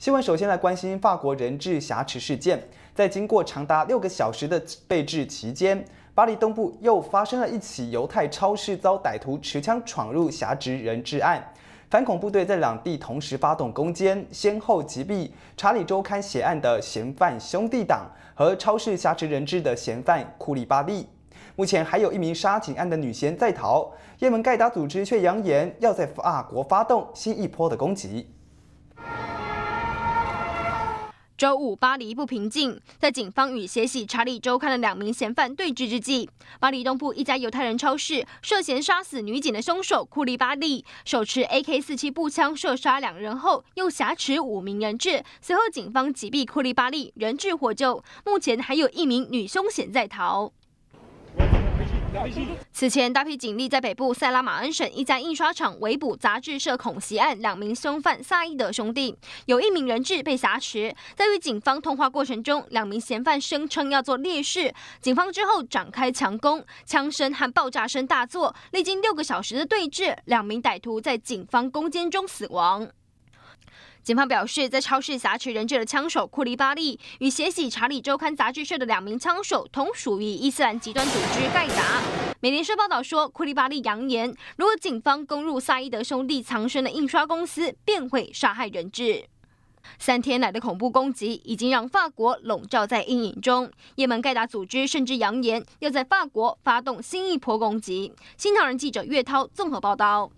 新闻首先来关心法国人质挟持事件，在经过长达六个小时的被制期间，巴黎东部又发生了一起犹太超市遭歹徒持枪闯入挟持人质案，反恐部队在两地同时发动攻坚，先后击毙《查理周刊》血案的嫌犯兄弟党和超市挟持人质的嫌犯库里巴利。目前还有一名杀警案的女嫌在逃，也门盖达组织却扬言要在法国发动新一波的攻击。周五，巴黎不平静。在警方与写喜《查理周刊》的两名嫌犯对峙之际，巴黎东部一家犹太人超市涉嫌杀死女警的凶手库利巴利手持 AK-47 步枪射杀两人后，又挟持五名人质。随后，警方击毙库利巴利，人质获救。目前，还有一名女凶嫌在逃。此前，大批警力在北部塞拉马恩省一家印刷厂围捕杂志社恐袭案两名凶犯萨伊德兄弟，有一名人质被挟持。在与警方通话过程中，两名嫌犯声称要做烈士。警方之后展开强攻，枪声和爆炸声大作。历经六个小时的对峙，两名歹徒在警方攻坚中死亡。警方表示，在超市挟持人质的枪手库利巴利与挟持《查理周刊》杂志社的两名枪手，同属于伊斯兰极端组织盖达。美联社报道说，库利巴利扬言，如果警方攻入萨伊德兄弟藏身的印刷公司，便会杀害人质。三天来的恐怖攻击已经让法国笼罩在阴影中。也门盖达组织甚至扬言要在法国发动新一波攻击。新唐人记者岳涛综合报道。